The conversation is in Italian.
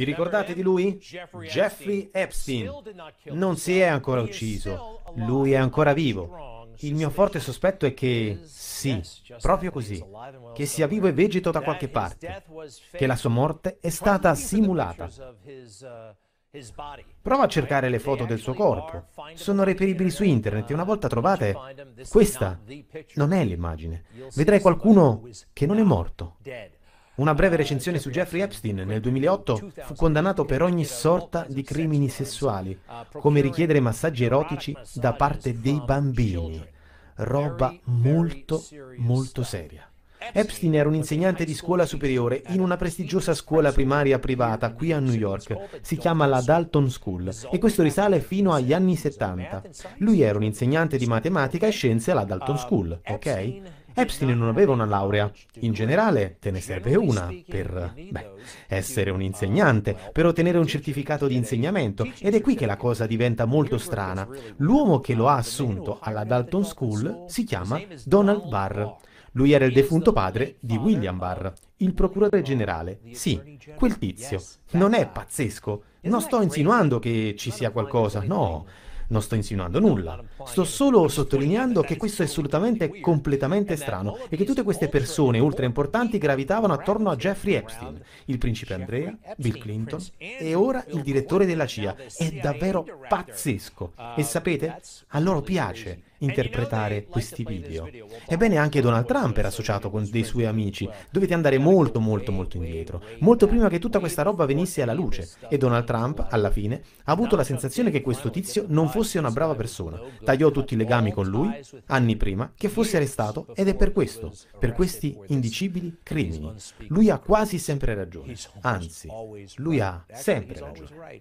Vi ricordate di lui? Jeffrey Epstein. Non si è ancora ucciso. Lui è ancora vivo. Il mio forte sospetto è che sì, proprio così, che sia vivo e vegeto da qualche parte, che la sua morte è stata simulata. Prova a cercare le foto del suo corpo. Sono reperibili su internet e una volta trovate, questa non è l'immagine. Vedrai qualcuno che non è morto. Una breve recensione su Jeffrey Epstein nel 2008 fu condannato per ogni sorta di crimini sessuali, come richiedere massaggi erotici da parte dei bambini. Roba molto, molto seria. Epstein era un insegnante di scuola superiore in una prestigiosa scuola primaria privata qui a New York. Si chiama la Dalton School e questo risale fino agli anni 70. Lui era un insegnante di matematica e scienze alla Dalton School, ok? Epstein non aveva una laurea. In generale te ne serve una per beh, essere un insegnante, per ottenere un certificato di insegnamento ed è qui che la cosa diventa molto strana. L'uomo che lo ha assunto alla Dalton School si chiama Donald Barr. Lui era il defunto padre di William Barr, il procuratore generale. Sì, quel tizio. Non è pazzesco. Non sto insinuando che ci sia qualcosa, no. Non sto insinuando nulla, sto solo sottolineando che questo è assolutamente completamente eh strano e che tutte queste persone ultra importanti gravitavano attorno a Jeffrey Epstein, il principe Andrea, Bill Clinton e ora il direttore della CIA. È davvero pazzesco. E ah, sapete? A loro piace interpretare questi video. Ebbene anche Donald Trump era associato con dei suoi amici. Dovete andare molto molto molto indietro, molto prima che tutta questa roba venisse alla luce. E Donald Trump, alla fine, ha avuto la sensazione che questo tizio non fosse una brava persona. Tagliò tutti i legami con lui, anni prima, che fosse arrestato ed è per questo, per questi indicibili crimini. Lui ha quasi sempre ragione. Anzi, lui ha sempre ragione.